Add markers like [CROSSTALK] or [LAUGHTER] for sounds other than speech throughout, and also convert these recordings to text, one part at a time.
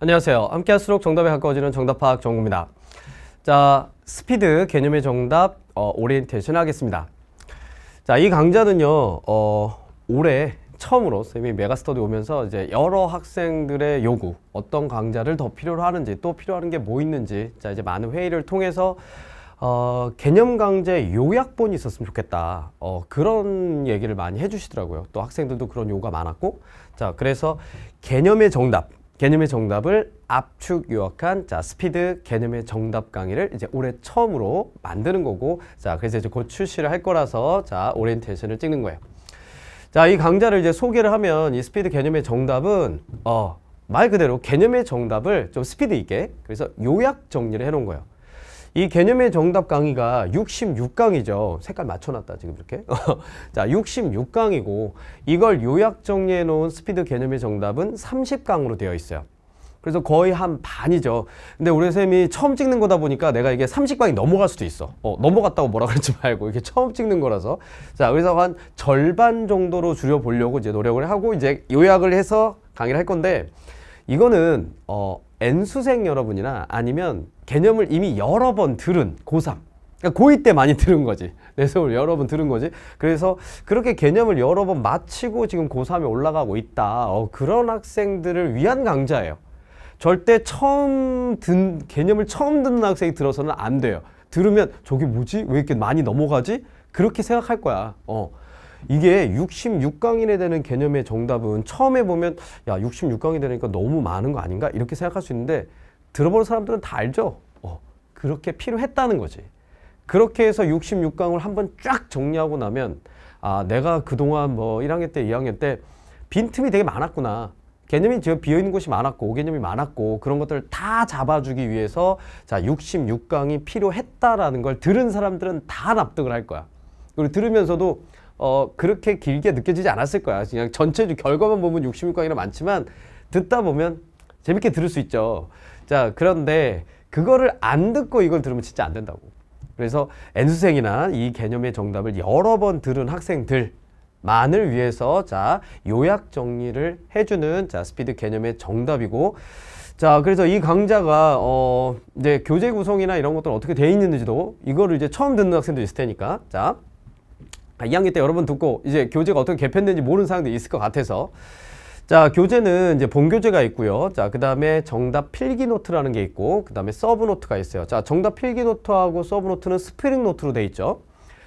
안녕하세요. 함께 할수록 정답에 가까워지는 정답 파악 정구입니다. 자, 스피드 개념의 정답 어, 오리엔테이션 하겠습니다. 자, 이 강좌는요. 어, 올해 처음으로 선생님이 메가스터디 오면서 이제 여러 학생들의 요구, 어떤 강좌를 더 필요로 하는지, 또 필요한 게 뭐 있는지, 자, 이제 많은 회의를 통해서 어, 개념 강제 요약본이 있었으면 좋겠다. 어, 그런 얘기를 많이 해주시더라고요. 또 학생들도 그런 요구가 많았고. 자, 그래서 개념의 정답. 개념의 정답을 압축 요약한 자 스피드 개념의 정답 강의를 이제 올해 처음으로 만드는 거고 자 그래서 이제 곧 출시를 할 거라서 자 오리엔테이션을 찍는 거예요. 자 이 강좌를 이제 소개를 하면 이 스피드 개념의 정답은 어 말 그대로 개념의 정답을 좀 스피드 있게 그래서 요약 정리를 해놓은 거예요. 이 개념의 정답 강의가 66강이죠. 색깔 맞춰놨다 지금 이렇게. [LAUGHS] 자 66강이고 이걸 요약 정리해 놓은 스피드 개념의 정답은 30강으로 되어 있어요. 그래서 거의 한 반이죠. 근데 우리 쌤이 처음 찍는 거다 보니까 내가 이게 30강이 넘어갈 수도 있어. 어, 넘어갔다고 뭐라 그러지 말고 이게 처음 찍는 거라서. 자, 그래서 한 절반 정도로 줄여보려고 이제 노력을 하고 이제 요약을 해서 강의를 할 건데 이거는 어, N수생 여러분이나 아니면 개념을 이미 여러 번 들은 고3 그러니까 고2 때 많이 들은 거지 내성을 여러 번 들은 거지 그래서 그렇게 개념을 여러 번 마치고 지금 고3에 올라가고 있다 어, 그런 학생들을 위한 강좌예요 절대 처음 든 개념을 처음 듣는 학생이 들어서는 안 돼요 들으면 저게 뭐지? 왜 이렇게 많이 넘어가지? 그렇게 생각할 거야 어. 이게 66강인에 되는 개념의 정답은 처음에 보면 야 66강이 되니까 너무 많은 거 아닌가 이렇게 생각할 수 있는데 들어보는 사람들은 다 알죠. 어, 그렇게 필요했다는 거지. 그렇게 해서 66강을 한번 쫙 정리하고 나면 아 내가 그동안 뭐 1학년 때 2학년 때 빈틈이 되게 많았구나. 개념이 비어있는 곳이 많았고 개념이 많았고 그런 것들을 다 잡아주기 위해서 자 66강이 필요했다라는 걸 들은 사람들은 다 납득을 할 거야. 그리고 들으면서도 어, 그렇게 길게 느껴지지 않았을 거야. 그냥 전체 적 결과만 보면 66강이나 많지만 듣다 보면 재밌게 들을 수 있죠. 자, 그런데 그거를 안 듣고 이걸 들으면 진짜 안 된다고. 그래서 N수생이나 이 개념의 정답을 여러 번 들은 학생들 만을 위해서 자 요약 정리를 해주는 자 스피드 개념의 정답이고 자 그래서 이 강좌가 어 이제 교재 구성이나 이런 것들 은 어떻게 돼 있는지도 이거를 이제 처음 듣는 학생도 있을 테니까 자 2학년 아, 때 여러 번 듣고 이제 교재가 어떻게 개편된지 모르는 사람들이 있을 것 같아서 자 교재는 이제 본교재가 있고요 자 그 다음에 정답 필기노트라는 게 있고 그 다음에 서브노트가 있어요 자 정답 필기노트하고 서브노트는 스프링노트로 돼 있죠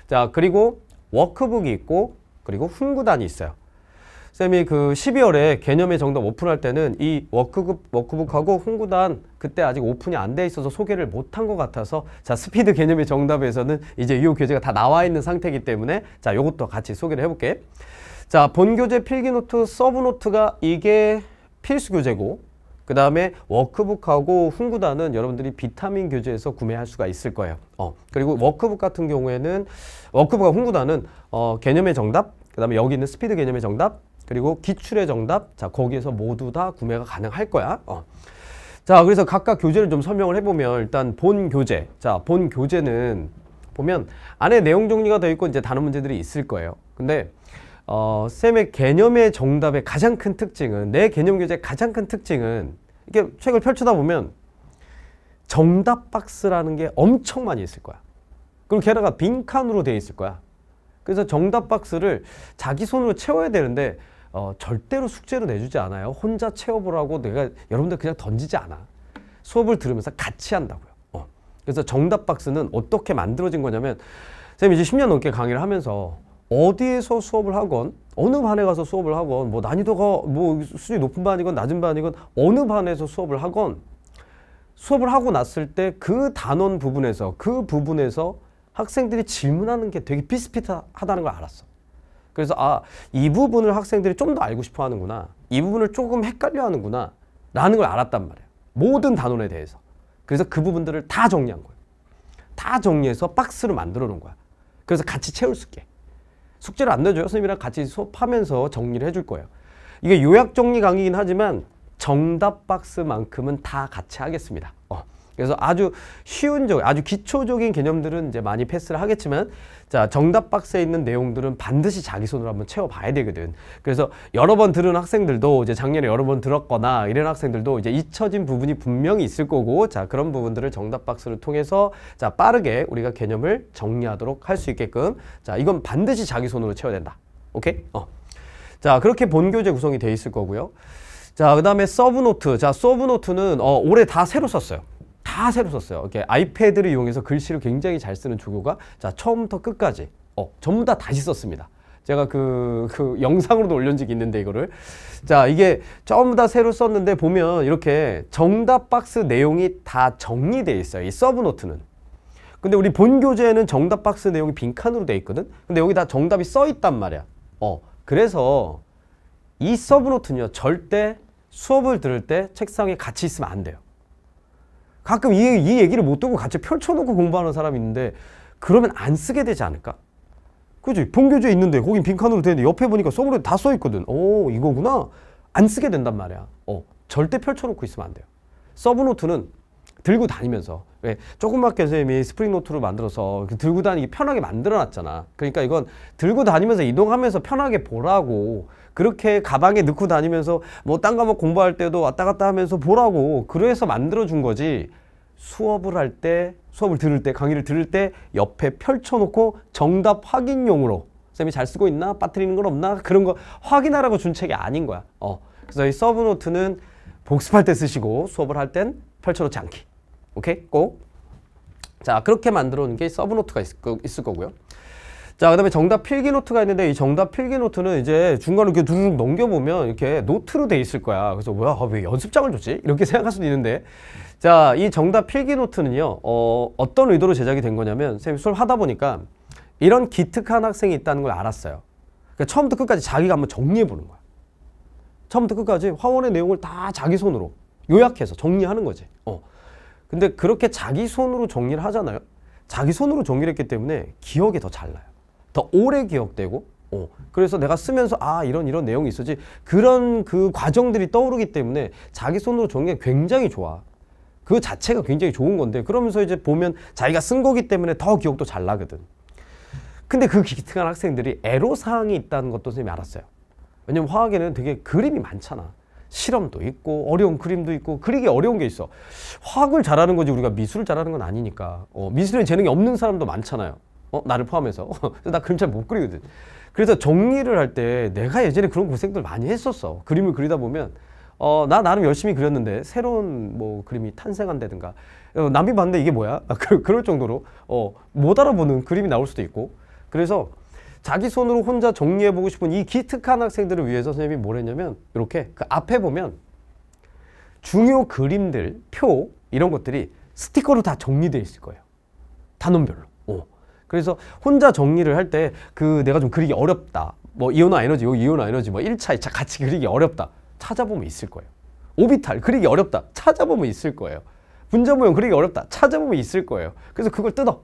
자 그리고 워크북이 있고 그리고 훈구단이 있어요 쌤이 그 12월에 개념의 정답 오픈할 때는 이 워크북, 워크북하고 홍구단 그때 아직 오픈이 안 돼 있어서 소개를 못 한 것 같아서 자 스피드 개념의 정답에서는 이제 이 교재가 다 나와 있는 상태이기 때문에 자이것도 같이 소개를 해볼게 자 본교재 필기노트 서브노트가 이게 필수 교재고 그 다음에 워크북하고 훈구단은 여러분들이 비타민 교재에서 구매할 수가 있을 거예요. 어, 그리고 워크북 같은 경우에는 워크북과 훈구단은 어, 개념의 정답, 그 다음에 여기 있는 스피드 개념의 정답, 그리고 기출의 정답. 자, 거기에서 모두 다 구매가 가능할 거야. 어. 자, 그래서 각각 교재를 좀 설명을 해보면 일단 본 교재. 자, 본 교재는 보면 안에 내용 정리가 되어 있고 이제 다른 문제들이 있을 거예요. 근데 어, 쌤의 개념의 정답의 가장 큰 특징은 내 개념 교재의 가장 큰 특징은 이렇게 책을 펼쳐다 보면 정답 박스라는 게 엄청 많이 있을 거야. 그리고 게다가 빈칸으로 되어 있을 거야. 그래서 정답 박스를 자기 손으로 채워야 되는데 어, 절대로 숙제로 내주지 않아요. 혼자 채워보라고 내가 여러분들 그냥 던지지 않아. 수업을 들으면서 같이 한다고요. 어. 그래서 정답 박스는 어떻게 만들어진 거냐면 선생님 이제 10년 넘게 강의를 하면서 어디에서 수업을 하건 어느 반에 가서 수업을 하건 뭐 난이도가 뭐 수준이 높은 반이건 낮은 반이건 어느 반에서 수업을 하건 수업을 하고 났을 때 그 단원 부분에서 그 부분에서 학생들이 질문하는 게 되게 비슷비슷하다는 걸 알았어. 그래서 아 이 부분을 학생들이 좀 더 알고 싶어 하는구나 이 부분을 조금 헷갈려 하는구나 라는 걸 알았단 말이에요 모든 단원에 대해서 그래서 그 부분들을 다 정리한 거예요 다 정리해서 박스로 만들어 놓은 거야 그래서 같이 채울 수 있게 숙제를 안 내줘요 선생님이랑 같이 수업하면서 정리를 해줄 거예요 이게 요약 정리 강의긴 하지만 정답 박스만큼은 다 같이 하겠습니다 어. 그래서 아주 쉬운 적, 아주 기초적인 개념들은 이제 많이 패스를 하겠지만 자 정답 박스에 있는 내용들은 반드시 자기 손으로 한번 채워봐야 되거든. 그래서 여러 번 들은 학생들도 이제 작년에 여러 번 들었거나 이런 학생들도 이제 잊혀진 부분이 분명히 있을 거고 자 그런 부분들을 정답 박스를 통해서 자 빠르게 우리가 개념을 정리하도록 할 수 있게끔 자 이건 반드시 자기 손으로 채워야 된다. 오케이? 어. 자 그렇게 본교재 구성이 돼 있을 거고요. 자그 다음에 서브노트. 자 서브노트는 어, 올해 다 새로 썼어요. 다 새로 썼어요. 이렇게 아이패드를 이용해서 글씨를 굉장히 잘 쓰는 조교가 자 처음부터 끝까지 어, 전부 다 다시 썼습니다. 제가 그, 그 영상으로도 올린 적이 있는데 이거를 자 이게 전부 다 새로 썼는데 보면 이렇게 정답 박스 내용이 다 정리돼 있어요. 이 서브노트는 근데 우리 본 교재에는 정답 박스 내용이 빈칸으로 돼 있거든 근데 여기 다 정답이 써 있단 말이야 어 그래서 이 서브노트는요 절대 수업을 들을 때 책상에 같이 있으면 안 돼요 가끔 이, 이 얘기를 못 듣고 같이 펼쳐놓고 공부하는 사람이 있는데 그러면 안 쓰게 되지 않을까? 그지? 본교재 있는데 거긴 빈칸으로 되는데 옆에 보니까 써보려 다 써있거든. 오 이거구나. 안 쓰게 된단 말이야. 어 절대 펼쳐놓고 있으면 안 돼요. 서브노트는 들고 다니면서 왜조금밖에 예, 선생님이 스프링노트를 만들어서 들고 다니기 편하게 만들어놨잖아. 그러니까 이건 들고 다니면서 이동하면서 편하게 보라고 그렇게 가방에 넣고 다니면서 뭐딴 과목 공부할 때도 왔다 갔다 하면서 보라고 그래서 만들어준 거지 수업을 할 때 수업을 들을 때 강의를 들을 때 옆에 펼쳐놓고 정답 확인용으로 선생님이잘 쓰고 있나 빠뜨리는 건 없나 그런 거 확인하라고 준 책이 아닌 거야 어 그래서 이 서브 노트는 복습할 때 쓰시고 수업을 할 땐 펼쳐놓지 않기 오케이 꼭 자 그렇게 만들어 놓은 게 서브 노트가 있을, 거, 있을 거고요 자, 그 다음에 정답 필기 노트가 있는데 이 정답 필기 노트는 이제 중간에 이렇게 두르륵 넘겨보면 이렇게 노트로 돼 있을 거야. 그래서 뭐야, 아, 왜 연습장을 줬지? 이렇게 [LAUGHS] 생각할 수도 있는데. 자, 이 정답 필기 노트는요, 어, 어떤 의도로 제작이 된 거냐면, 선생님 수업 하다 보니까 이런 기특한 학생이 있다는 걸 알았어요. 그러니까 처음부터 끝까지 자기가 한번 정리해 보는 거야. 처음부터 끝까지 화원의 내용을 다 자기 손으로 요약해서 정리하는 거지. 어. 근데 그렇게 자기 손으로 정리를 하잖아요. 자기 손으로 정리를 했기 때문에 기억이 더 잘 나요. 더 오래 기억되고 어. 그래서 내가 쓰면서 아 이런 이런 내용이 있었지 그런 그 과정들이 떠오르기 때문에 자기 손으로 적는 게 굉장히 좋아 그 자체가 굉장히 좋은 건데 그러면서 이제 보면 자기가 쓴 거기 때문에 더 기억도 잘 나거든 근데 그 기특한 학생들이 애로사항이 있다는 것도 선생님이 알았어요 왜냐면 화학에는 되게 그림이 많잖아 실험도 있고 어려운 그림도 있고 그리기 어려운 게 있어 화학을 잘하는 거지 우리가 미술을 잘하는 건 아니니까 어, 미술에 재능이 없는 사람도 많잖아요 어? 나를 포함해서 [LAUGHS] 나 그림 잘 못 그리거든 그래서 정리를 할 때 내가 예전에 그런 고생들 많이 했었어 그림을 그리다 보면 어, 나 나름 열심히 그렸는데 새로운 뭐 그림이 탄생한다든가 어, 남이 봤는데 이게 뭐야? 아, 그, 그럴 정도로 어, 못 알아보는 그림이 나올 수도 있고 그래서 자기 손으로 혼자 정리해보고 싶은 이 기특한 학생들을 위해서 선생님이 뭘 했냐면 이렇게 그 앞에 보면 중요 그림들, 표 이런 것들이 스티커로 다 정리되어 있을 거예요 단원별로 그래서 혼자 정리를 할 때 그 내가 좀 그리기 어렵다. 뭐 이온화 에너지, 요 이온화 에너지 뭐 1차, 2차 같이 그리기 어렵다. 찾아보면 있을 거예요. 오비탈 그리기 어렵다. 찾아보면 있을 거예요. 분자모형 그리기 어렵다. 찾아보면 있을 거예요. 그래서 그걸 뜯어.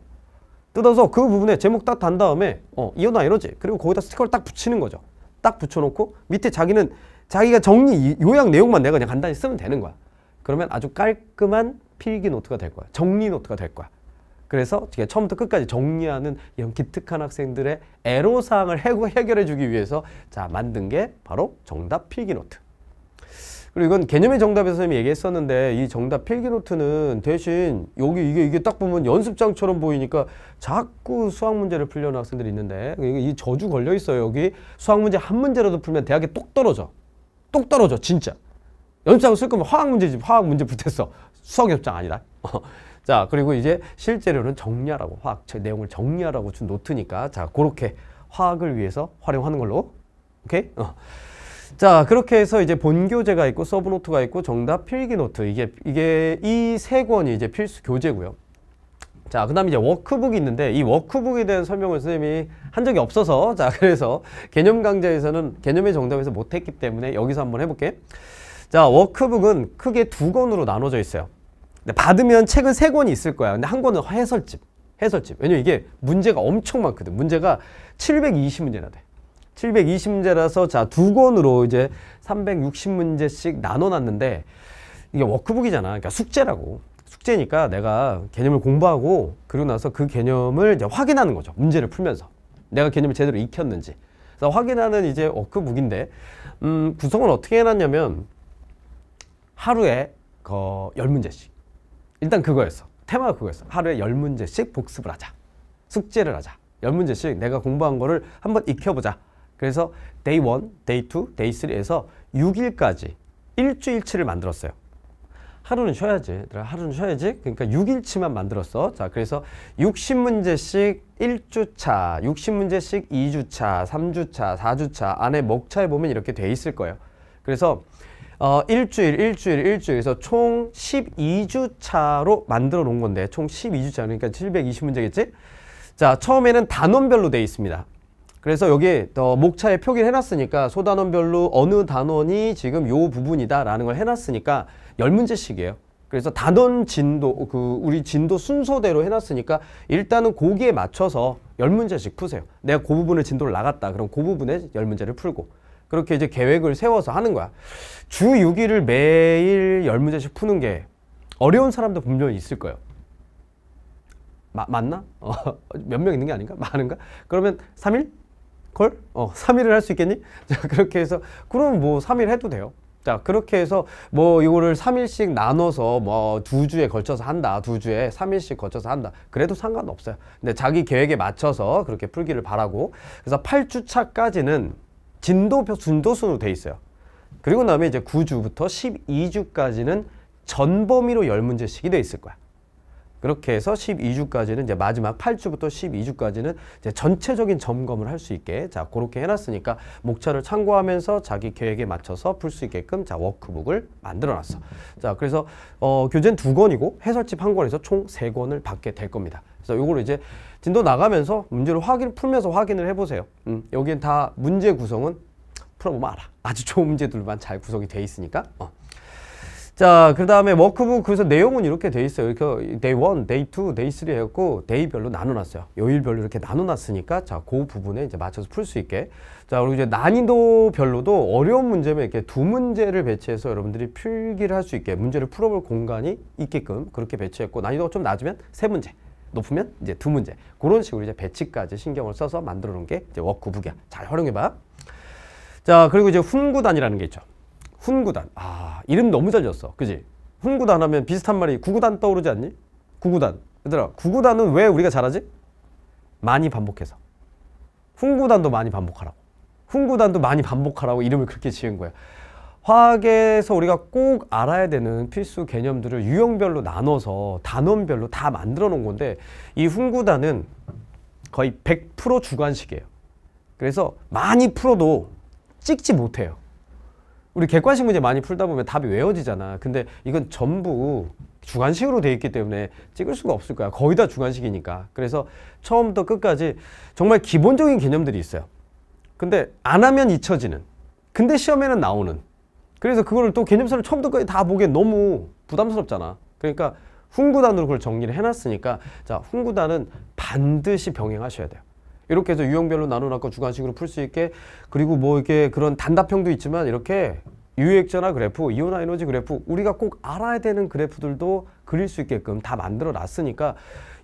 뜯어서 그 부분에 제목 딱 단 다음에 어, 이온화 에너지 그리고 거기다 스티커를 딱 붙이는 거죠. 딱 붙여놓고 밑에 자기는 자기가 정리 요약 내용만 내가 그냥 간단히 쓰면 되는 거야. 그러면 아주 깔끔한 필기 노트가 될 거야. 정리 노트가 될 거야. 그래서 제가 처음부터 끝까지 정리하는 이런 기특한 학생들의 애로사항을 해결해 주기 위해서 자 만든 게 바로 정답 필기노트. 그리고 이건 개념의 정답에서 선생님이 얘기했었는데 이 정답 필기노트는 대신 여기 이게 이게 딱 보면 연습장처럼 보이니까 자꾸 수학 문제를 풀려는 학생들이 있는데 그러니까 이 저주 걸려 있어요 여기 수학 문제 한 문제라도 풀면 대학에 똑 떨어져 똑 떨어져 진짜 연습장 쓸 거면 화학 문제지 화학 문제 붙었어 수학 연습장 아니다 [LAUGHS] 자 그리고 이제 실제로는 정리하라고 화학 내용을 정리하라고 준 노트니까 자 그렇게 화학을 위해서 활용하는 걸로 오케이? 어. 자 그렇게 해서 이제 본교재가 있고 서브노트가 있고 정답 필기노트 이게 이게 이 세 권이 이제 필수 교재고요. 자, 그 다음에 이제 워크북이 있는데 이 워크북에 대한 설명을 선생님이 한 적이 없어서 자, 그래서 개념 강좌에서는 개념의 정답에서 못했기 때문에 여기서 한번 해볼게. 자, 워크북은 크게 두 권으로 나눠져 있어요. 받으면 책은 세 권이 있을 거야. 근데 한 권은 해설집. 해설집. 왜냐면 이게 문제가 엄청 많거든. 문제가 720문제나 돼. 720문제라서 자, 두 권으로 이제 360문제씩 나눠 놨는데 이게 워크북이잖아. 그러니까 숙제라고. 숙제니까 내가 개념을 공부하고 그러고 나서 그 개념을 이제 확인하는 거죠. 문제를 풀면서. 내가 개념을 제대로 익혔는지. 그래서 확인하는 이제 워크북인데 음, 구성은 어떻게 해놨냐면 하루에 그 10문제씩 일단 그거였어 테마가 그거였어 하루에 열문제씩 복습을 하자 숙제를 하자 열문제씩 내가 공부한 거를 한번 익혀보자 그래서 데이 원, 데이 투, 데이 쓰리에서 6일까지 일주일치를 만들었어요 하루는 쉬어야지 하루는 쉬어야지 그러니까 6일치만 만들었어 자 그래서 60문제씩 1주차 60문제씩 2주차 3주차 4주차 안에 목차에 보면 이렇게 돼 있을 거예요 그래서 어, 일주일, 일주일, 일주일 에서총 12주 차로 만들어 놓은 건데 총 12주 차 그러니까 720문제겠지? 자, 처음에는 단원별로 돼 있습니다. 그래서 여기 더 목차에 표기를 해놨으니까 소단원별로 어느 단원이 지금 요 부분이다라는 걸 해놨으니까 열문제씩이에요 그래서 단원 진도, 그 우리 진도 순서대로 해놨으니까 일단은 거기에 맞춰서 열문제씩 푸세요. 내가 그 부분을 진도를 나갔다. 그럼 그 부분에 열문제를 풀고 그렇게 이제 계획을 세워서 하는 거야. 주 6일을 매일 열문제씩 푸는 게 어려운 사람도 분명히 있을 거예요. 마, 맞나? [LAUGHS] 어, 몇 명 있는 게 아닌가? 많은가? 그러면 3일? 콜? 어, 3일을 할 수 있겠니? [LAUGHS] 자, 그렇게 해서 그럼 뭐 3일 해도 돼요. 자, 그렇게 해서 뭐 이거를 3일씩 나눠서 뭐 두 주에 걸쳐서 한다. 두 주에 3일씩 걸쳐서 한다. 그래도 상관없어요. 근데 자기 계획에 맞춰서 그렇게 풀기를 바라고. 그래서 8주차까지는 진도표 준도수로 돼 있어요. 그리고 그 다음에 이제 9주부터 12주까지는 전 범위로 열문제씩이 돼 있을 거야. 그렇게 해서 12주까지는 이제 마지막 8주부터 12주까지는 이제 전체적인 점검을 할 수 있게 자 그렇게 해놨으니까 목차를 참고하면서 자기 계획에 맞춰서 풀 수 있게끔 자 워크북을 만들어놨어. 자 그래서 어, 교재는 두 권이고 해설집 한 권에서 총 세 권을 받게 될 겁니다. 그래서 요거를 이제 진도 나가면서 문제를 확인 풀면서 확인을 해보세요. 음, 여기엔 다 문제 구성은 풀어보면 알아. 아주 좋은 문제들만 잘 구성이 돼 있으니까. 어. 자, 그 다음에 워크북 그래서 내용은 이렇게 돼 있어요. 이렇게 day 1, day 2, day 3 해갖고 day별로 나눠놨어요. 요일별로 이렇게 나눠놨으니까 자, 그 부분에 이제 맞춰서 풀 수 있게. 자, 그리고 이제 난이도별로도 어려운 문제면 이렇게 두 문제를 배치해서 여러분들이 필기를 할 수 있게 문제를 풀어볼 공간이 있게끔 그렇게 배치했고 난이도가 좀 낮으면 세 문제, 높으면 이제 두 문제. 그런 식으로 이제 배치까지 신경을 써서 만들어 놓은 게 이제 워크북이야. 잘 활용해 봐. 자, 그리고 이제 훈구단이라는 게 있죠. 훈구단. 아, 이름 너무 잘 지었어. 그지? 훈구단 하면 비슷한 말이 구구단 떠오르지 않니? 구구단. 얘들아, 구구단은 왜 우리가 잘하지? 많이 반복해서. 훈구단도 많이 반복하라고. 훈구단도 많이 반복하라고 이름을 그렇게 지은 거야. 화학에서 우리가 꼭 알아야 되는 필수 개념들을 유형별로 나눠서 단원별로 다 만들어 놓은 건데 이 훈구단은 거의 100% 주관식이에요. 그래서 많이 풀어도 찍지 못해요. 우리 객관식 문제 많이 풀다 보면 답이 외워지잖아. 근데 이건 전부 주관식으로 되어 있기 때문에 찍을 수가 없을 거야. 거의 다 주관식이니까. 그래서 처음부터 끝까지 정말 기본적인 개념들이 있어요. 근데 안 하면 잊혀지는. 근데 시험에는 나오는. 그래서 그거를 또 개념서를 처음부터까지 다 보기엔 너무 부담스럽잖아. 그러니까 훈구단으로 그걸 정리를 해놨으니까 자 훈구단은 반드시 병행하셔야 돼요. 이렇게 해서 유형별로 나눠놨고 주관식으로 풀 수 있게 그리고 뭐 이게 렇 그런 단답형도 있지만 이렇게 유액전화 그래프, 이온화 에너지 그래프 우리가 꼭 알아야 되는 그래프들도 그릴 수 있게끔 다 만들어 놨으니까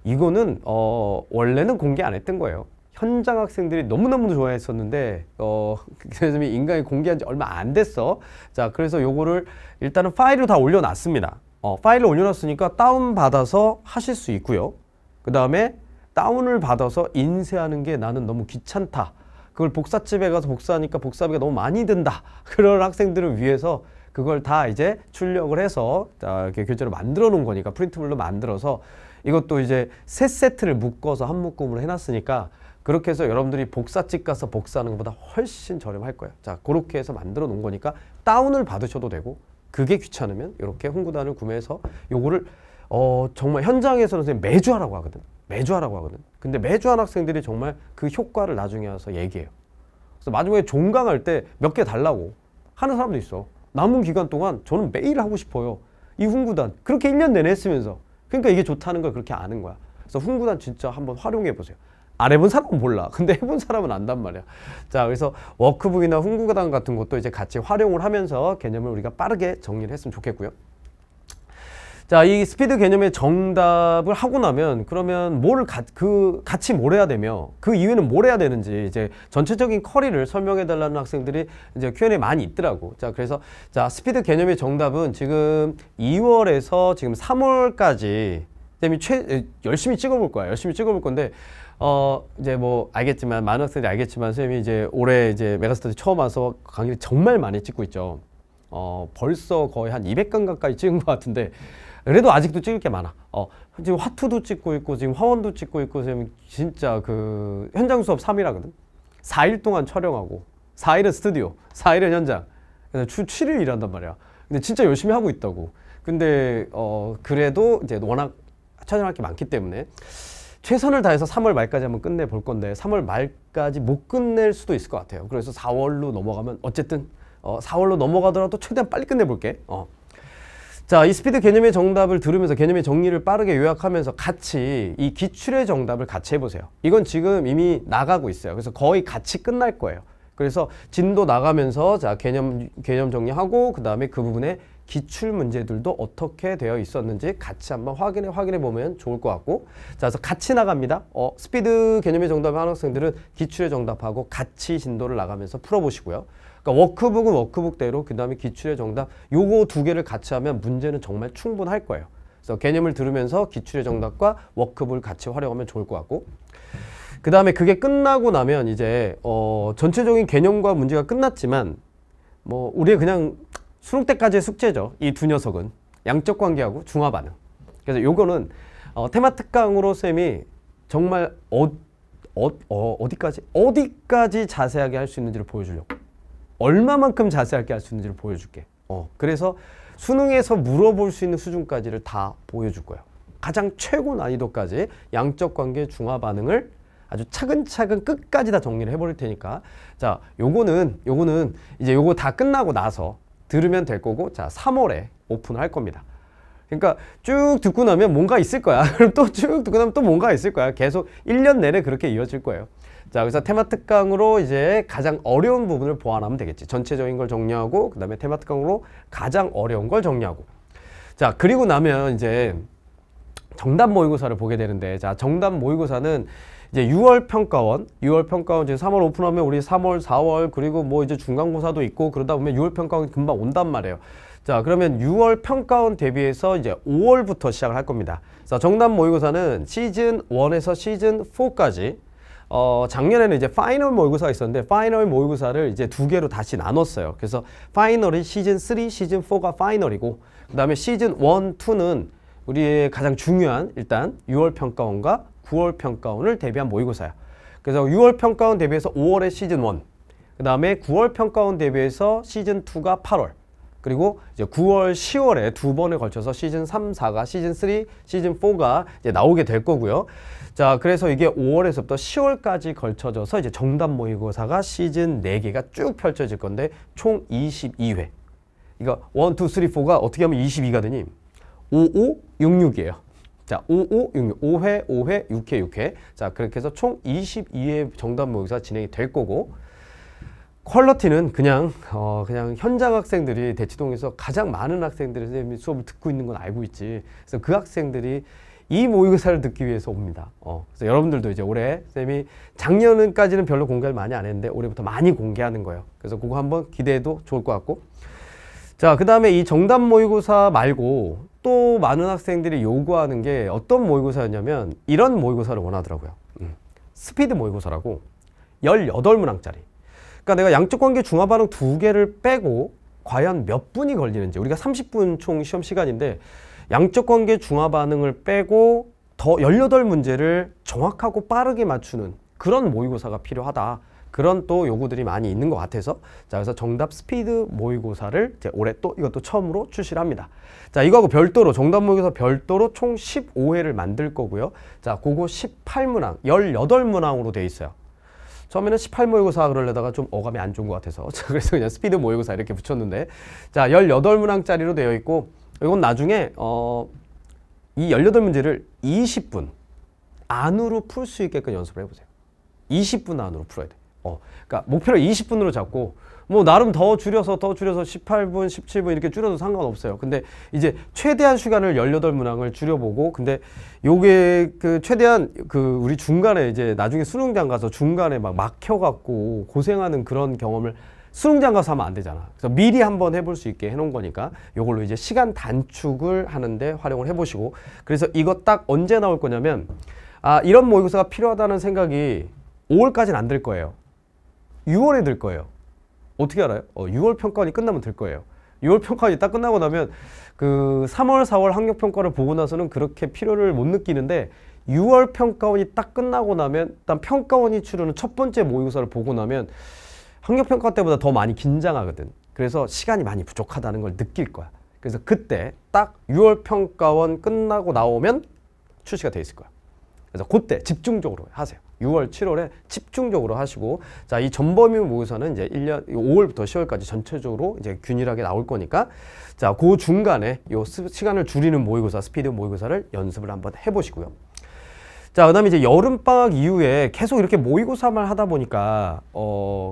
이거는 어 원래는 공개 안 했던 거예요. 현장 학생들이 너무너무 좋아했었는데 어 선생님이 인간이 공개한 지 얼마 안 됐어 자 그래서 요거를 일단은 파일로 다 올려놨습니다 어 파일을 올려놨으니까 다운받아서 하실 수 있고요 그 다음에 다운을 받아서 인쇄하는 게 나는 너무 귀찮다 그걸 복사집에 가서 복사하니까 복사비가 너무 많이 든다 [LAUGHS] 그런 학생들을 위해서 그걸 다 이제 출력을 해서 자 이렇게 교재로 만들어 놓은 거니까 프린트물로 만들어서 이것도 이제 세 세트를 묶어서 한 묶음으로 해놨으니까 그렇게 해서 여러분들이 복사집 가서 복사하는 것보다 훨씬 저렴할 거예요. 자, 그렇게 해서 만들어 놓은 거니까 다운을 받으셔도 되고 그게 귀찮으면 이렇게 홍구단을 구매해서 요거를 어, 정말 현장에서는 선생님 매주 하라고 하거든. 매주 하라고 하거든. 근데 매주 하는 학생들이 정말 그 효과를 나중에 와서 얘기해요. 그래서 마지막에 종강할 때 몇 개 달라고 하는 사람도 있어. 남은 기간 동안 저는 매일 하고 싶어요. 이 훈구단. 그렇게 1년 내내 했으면서. 그러니까 이게 좋다는 걸 그렇게 아는 거야. 그래서 훈구단 진짜 한번 활용해 보세요. 안 해본 사람은 몰라. 근데 해본 사람은 안단 말이야. 자, 그래서 워크북이나 훈구가당 같은 것도 이제 같이 활용을 하면서 개념을 우리가 빠르게 정리를 했으면 좋겠고요. 자, 이 스피드 개념의 정답을 하고 나면 그러면 뭘 가, 그 같이 뭘 해야 되며 그 이유는 뭘 해야 되는지 이제 전체적인 커리를 설명해 달라는 학생들이 이제 Q&A 많이 있더라고. 자, 그래서 자, 스피드 개념의 정답은 지금 2월에서 지금 3월까지 최, 열심히 찍어볼 거야. 열심히 찍어볼 건데 어 이제 뭐 알겠지만 많은 학생들이 알겠지만 선생님이 이제 올해 이제 메가스터디 처음 와서 강의를 정말 많이 찍고 있죠. 어 벌써 거의 한 200강 가까이 찍은 것 같은데 그래도 아직도 찍을 게 많아. 어 지금 화투도 찍고 있고 지금 화원도 찍고 있고 선생님 진짜 그 현장 수업 3일하거든. 4일 동안 촬영하고 4일은 스튜디오, 4일은 현장. 그래서 주 7일 일한단 말이야. 근데 진짜 열심히 하고 있다고. 근데 어 그래도 이제 워낙 촬영할 게 많기 때문에 최선을 다해서 3월 말까지 한번 끝내 볼 건데 3월 말까지 못 끝낼 수도 있을 것 같아요. 그래서 4월로 넘어가면 어쨌든 어, 4월로 넘어가더라도 최대한 빨리 끝내볼게. 어. 자, 이 스피드 개념의 정답을 들으면서 개념의 정리를 빠르게 요약하면서 같이 이 기출의 정답을 같이 해보세요. 이건 지금 이미 나가고 있어요. 그래서 거의 같이 끝날 거예요. 그래서 진도 나가면서 자 개념 개념 정리하고 그 다음에 그 부분에 기출 문제들도 어떻게 되어 있었는지 같이 한번 확인해 확인해 보면 좋을 것 같고 자 그래서 같이 나갑니다 어, 스피드 개념의 정답을 하는 학생들은 기출의 정답하고 같이 진도를 나가면서 풀어보시고요 그러니까 워크북은 워크북대로 그 다음에 기출의 정답 요거 두 개를 같이 하면 문제는 정말 충분할 거예요 그래서 개념을 들으면서 기출의 정답과 워크북을 같이 활용하면 좋을 것 같고 그 다음에 그게 끝나고 나면 이제 어 전체적인 개념과 문제가 끝났지만 뭐 우리의 그냥 수능 때까지의 숙제죠. 이 두 녀석은 양적 관계하고 중화 반응. 그래서 요거는 어, 테마 특강으로 쌤이 정말 어, 어, 어, 어디까지 어디까지 자세하게 할 수 있는지를 보여주려고 얼마만큼 자세하게 할 수 있는지를 보여줄게. 어, 그래서 수능에서 물어볼 수 있는 수준까지를 다 보여줄 거예요. 가장 최고 난이도까지 양적 관계 중화 반응을 아주 차근차근 끝까지 다 정리를 해버릴 테니까 자 요거는 요거는 이제 요거 다 끝나고 나서 들으면 될 거고 자 3월에 오픈을 할 겁니다. 그러니까 쭉 듣고 나면 뭔가 있을 거야. [LAUGHS] 그럼 또 쭉 듣고 나면 또 뭔가 있을 거야. 계속 1년 내내 그렇게 이어질 거예요. 자, 그래서 테마 특강으로 이제 가장 어려운 부분을 보완하면 되겠지. 전체적인 걸 정리하고 그다음에 테마 특강으로 가장 어려운 걸 정리하고. 자, 그리고 나면 이제 정답 모의고사를 보게 되는데 자, 정답 모의고사는 이제 6월 평가원, 6월 평가원 지금 3월 오픈하면 우리 3월, 4월 그리고 뭐 이제 중간고사도 있고 그러다 보면 6월 평가원 금방 온단 말이에요. 자 그러면 6월 평가원 대비해서 이제 5월부터 시작을 할 겁니다. 자 정답 모의고사는 시즌 1에서 시즌 4까지 어, 작년에는 이제 파이널 모의고사가 있었는데 파이널 모의고사를 이제 두 개로 다시 나눴어요. 그래서 파이널이 시즌 3, 시즌 4가 파이널이고 그다음에 시즌 1, 2는 우리의 가장 중요한 일단 6월 평가원과 9월 평가원을 대비한 모의고사야. 그래서 6월 평가원 대비해서 5월에 시즌 1, 그 다음에 9월 평가원 대비해서 시즌 2가 8월, 그리고 이제 9월, 10월에 두 번에 걸쳐서 시즌 3, 4가 시즌 3, 시즌 4가 이제 나오게 될 거고요. 자, 그래서 이게 5월에서부터 10월까지 걸쳐져서 이제 정답 모의고사가 시즌 4개가 쭉 펼쳐질 건데 총 22회. 이거 니까 1, 2, 3, 4가 어떻게 하면 22가 되니? 5566이에요. 자, 5 5 6 5회, 5회, 6회, 6회. 자, 그렇게 해서 총 22회 정답 모의고사 진행이 될 거고 퀄러티는 그냥 어 그냥 현장 학생들이 대치동에서 가장 많은 학생들이 선생님이 수업을 듣고 있는 건 알고 있지. 그래서 그 학생들이 이 모의고사를 듣기 위해서 옵니다. 어, 그래서 여러분들도 이제 올해 선생님이 작년까지는 별로 공개를 많이 안 했는데 올해부터 많이 공개하는 거예요. 그래서 그거 한번 기대해도 좋을 것 같고. 자, 그 다음에 이 정답 모의고사 말고 또 많은 학생들이 요구하는 게 어떤 모의고사였냐면 이런 모의고사를 원하더라고요. 음. 스피드 모의고사라고 18문항짜리. 그러니까 내가 양쪽 관계 중화 반응 두 개를 빼고 과연 몇 분이 걸리는지 우리가 30분 총 시험 시간인데 양적 관계 중화 반응을 빼고 더 18문제를 정확하고 빠르게 맞추는 그런 모의고사가 필요하다. 그런 또 요구들이 많이 있는 것 같아서 자 그래서 정답 스피드 모의고사를 올해 또 이것도 처음으로 출시를 합니다. 자 이거하고 별도로 정답 모의고사 별도로 총 15회를 만들 거고요. 자 그거 18문항 18문항으로 돼 있어요. 처음에는 18 모의고사 그러려다가 좀 어감이 안 좋은 것 같아서 [LAUGHS] 자 그래서 그냥 스피드 모의고사 이렇게 붙였는데 자 18문항짜리로 되어 있고 이건 나중에 어, 이 18문제를 20분 안으로 풀 수 있게끔 연습을 해보세요. 20분 안으로 풀어야 돼. 어, 그러니까 목표를 20분으로 잡고 뭐 나름 더 줄여서 더 줄여서 18분, 17분 이렇게 줄여도 상관없어요. 근데 이제 최대한 시간을 18문항을 줄여보고 근데 요게 그 최대한 그 우리 중간에 이제 나중에 수능장 가서 중간에 막 막혀 갖고 고생하는 그런 경험을 수능장 가서 하면 안 되잖아. 그래서 미리 한번 해볼 수 있게 해놓은 거니까 요걸로 이제 시간 단축을 하는데 활용을 해보시고 그래서 이거 딱 언제 나올 거냐면 아 이런 모의고사가 필요하다는 생각이 5월까지는 안들 거예요. 6월에 들 거예요. 어떻게 알아요? 어, 6월 평가원이 끝나면 들 거예요. 6월 평가원이 딱 끝나고 나면 그 3월, 4월 학력 평가를 보고 나서는 그렇게 필요를 못 느끼는데 6월 평가원이 딱 끝나고 나면 일단 평가원이 추르는첫 번째 모의고사를 보고 나면 학력 평가 때보다 더 많이 긴장하거든. 그래서 시간이 많이 부족하다는 걸 느낄 거야. 그래서 그때 딱 6월 평가원 끝나고 나오면 출시가 돼 있을 거야. 그래서 그때 집중적으로 하세요. 6월, 7월에 집중적으로 하시고 자, 이 전범위 모의서는 이제 1년 5월부터 10월까지 전체적으로 이제 균일하게 나올 거니까 자, 그 중간에 요 시간을 줄이는 모의고사, 스피드 모의고사를 연습을 한번 해 보시고요. 자, 그다음에 이제 여름 방학 이후에 계속 이렇게 모의고사만 하다 보니까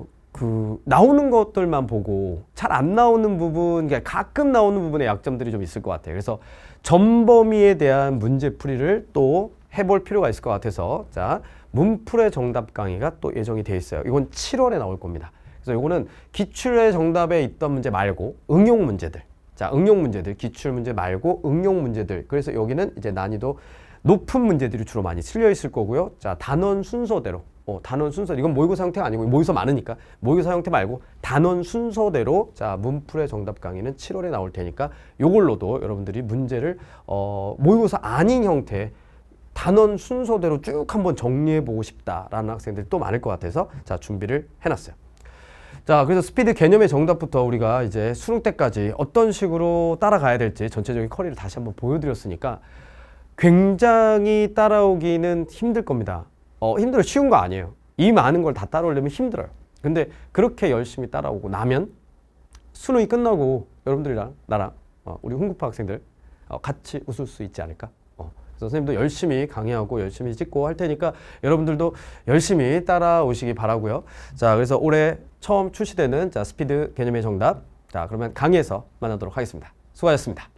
어그 나오는 것들만 보고 잘 안 나오는 부분, 그러니까 가끔 나오는 부분의 약점들이 좀 있을 것 같아요. 그래서 전범위에 대한 문제풀이를 또 해볼 필요가 있을 것 같아서 자 문풀의 정답 강의가 또 예정이 돼 있어요. 이건 7월에 나올 겁니다. 그래서 이거는 기출의 정답에 있던 문제 말고 응용 문제들. 자, 응용 문제들, 기출 문제 말고 응용 문제들. 그래서 여기는 이제 난이도 높은 문제들이 주로 많이 실려 있을 거고요. 자, 단원 순서대로. 어, 단원 순서. 이건 모의고사 형태가 아니고 모의고사 많으니까 모의고사 형태 말고 단원 순서대로 자, 문풀의 정답 강의는 7월에 나올 테니까 요걸로도 여러분들이 문제를 어, 모의고사 아닌 형태 의 단원 순서대로 쭉 한번 정리해 보고 싶다라는 학생들이 또 많을 것 같아서 자 준비를 해놨어요. 자 그래서 스피드 개념의 정답부터 우리가 이제 수능 때까지 어떤 식으로 따라가야 될지 전체적인 커리를 다시 한번 보여드렸으니까 굉장히 따라오기는 힘들 겁니다. 어, 힘들어 쉬운 거 아니에요. 이 많은 걸 다 따라오려면 힘들어요. 근데 그렇게 열심히 따라오고 나면 수능이 끝나고 여러분들이랑 나랑 어, 우리 홍급파 학생들 어, 같이 웃을 수 있지 않을까? 선생님도 열심히 강의하고 열심히 찍고 할 테니까 여러분들도 열심히 따라오시기 바라고요. 자, 그래서 올해 처음 출시되는 자 스피드 개념의 정답. 자, 그러면 강의에서 만나도록 하겠습니다. 수고하셨습니다.